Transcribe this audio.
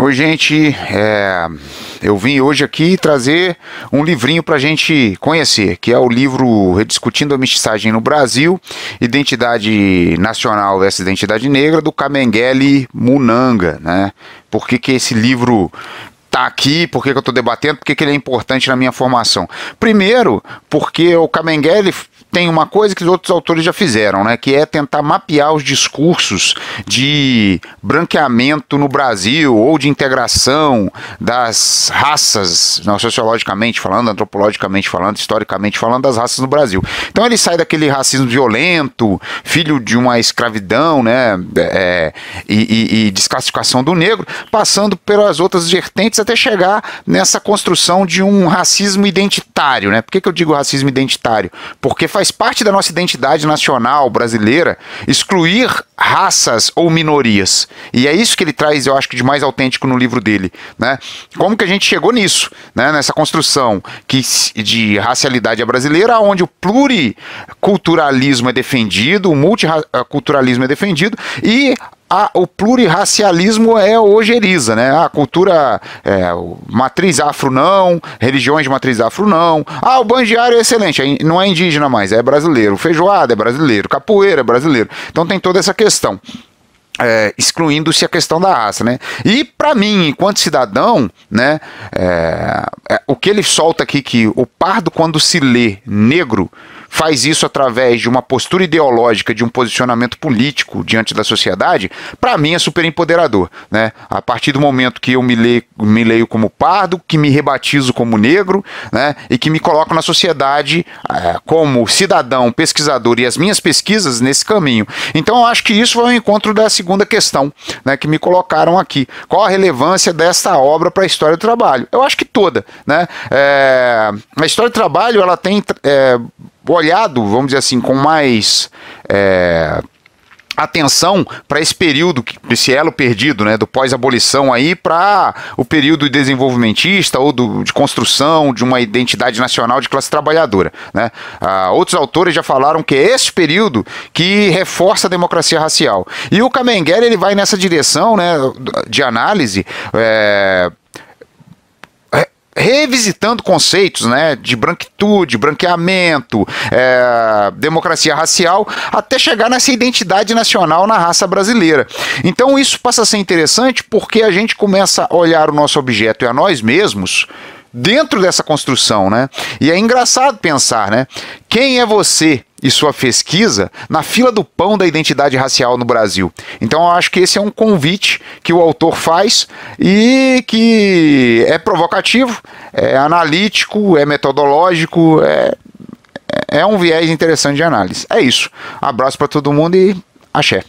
Oi, gente. É, eu vim hoje aqui trazer um livrinho para a gente conhecer, que é o livro Rediscutindo a Mestiçagem no Brasil, Identidade Nacional versus Identidade Negra, do Kamengele Munanga. Né? Por que, que esse livro tá aqui, por que, que eu estou debatendo, por que, que ele é importante na minha formação. Primeiro, porque o Kamenguele tem uma coisa que os outros autores já fizeram, né, que é tentar mapear os discursos de branqueamento no Brasil ou de integração das raças, não, sociologicamente falando, antropologicamente falando, historicamente falando, das raças no Brasil. Então ele sai daquele racismo violento, filho de uma escravidão né, é, e, e, e desclassificação do negro, passando pelas outras vertentes até chegar nessa construção de um racismo identitário, né? Por que, que eu digo racismo identitário? Porque faz parte da nossa identidade nacional brasileira excluir raças ou minorias. E é isso que ele traz, eu acho que de mais autêntico no livro dele, né? Como que a gente chegou nisso, né? Nessa construção que de racialidade brasileira, onde o pluriculturalismo é defendido, o multiculturalismo é defendido e a, ah, o plurirracialismo é hoje eriza, né? Ah, a cultura é, matriz afro não, religiões de matriz afro não. Ah, o bandiário é excelente, é não é indígena mais, é brasileiro. Feijoada é brasileiro, capoeira é brasileiro. Então tem toda essa questão. É, excluindo-se a questão da raça, né? E para mim, enquanto cidadão, né, é, é, o que ele solta aqui que o pardo quando se lê negro, faz isso através de uma postura ideológica, de um posicionamento político diante da sociedade, para mim é super empoderador. Né? A partir do momento que eu me leio, me leio como pardo, que me rebatizo como negro, né? e que me coloco na sociedade é, como cidadão, pesquisador e as minhas pesquisas nesse caminho. Então eu acho que isso foi o um encontro da segunda questão né, que me colocaram aqui. Qual a relevância desta obra para a história do trabalho? Eu acho que toda. Né? É, a história do trabalho ela tem. É, olhado, vamos dizer assim, com mais. É, atenção para esse período, esse elo perdido, né, do pós-abolição aí para o período desenvolvimentista ou do, de construção de uma identidade nacional de classe trabalhadora, né. Ah, outros autores já falaram que é esse período que reforça a democracia racial. E o Kamenguer, ele vai nessa direção, né, de análise, é, revisitando conceitos né, de branquitude, branqueamento, é, democracia racial, até chegar nessa identidade nacional na raça brasileira. Então isso passa a ser interessante porque a gente começa a olhar o nosso objeto e a nós mesmos dentro dessa construção, né? E é engraçado pensar, né? Quem é você e sua pesquisa na fila do pão da identidade racial no Brasil. Então eu acho que esse é um convite que o autor faz e que é provocativo, é analítico, é metodológico, é, é um viés interessante de análise. É isso. Abraço para todo mundo e axé.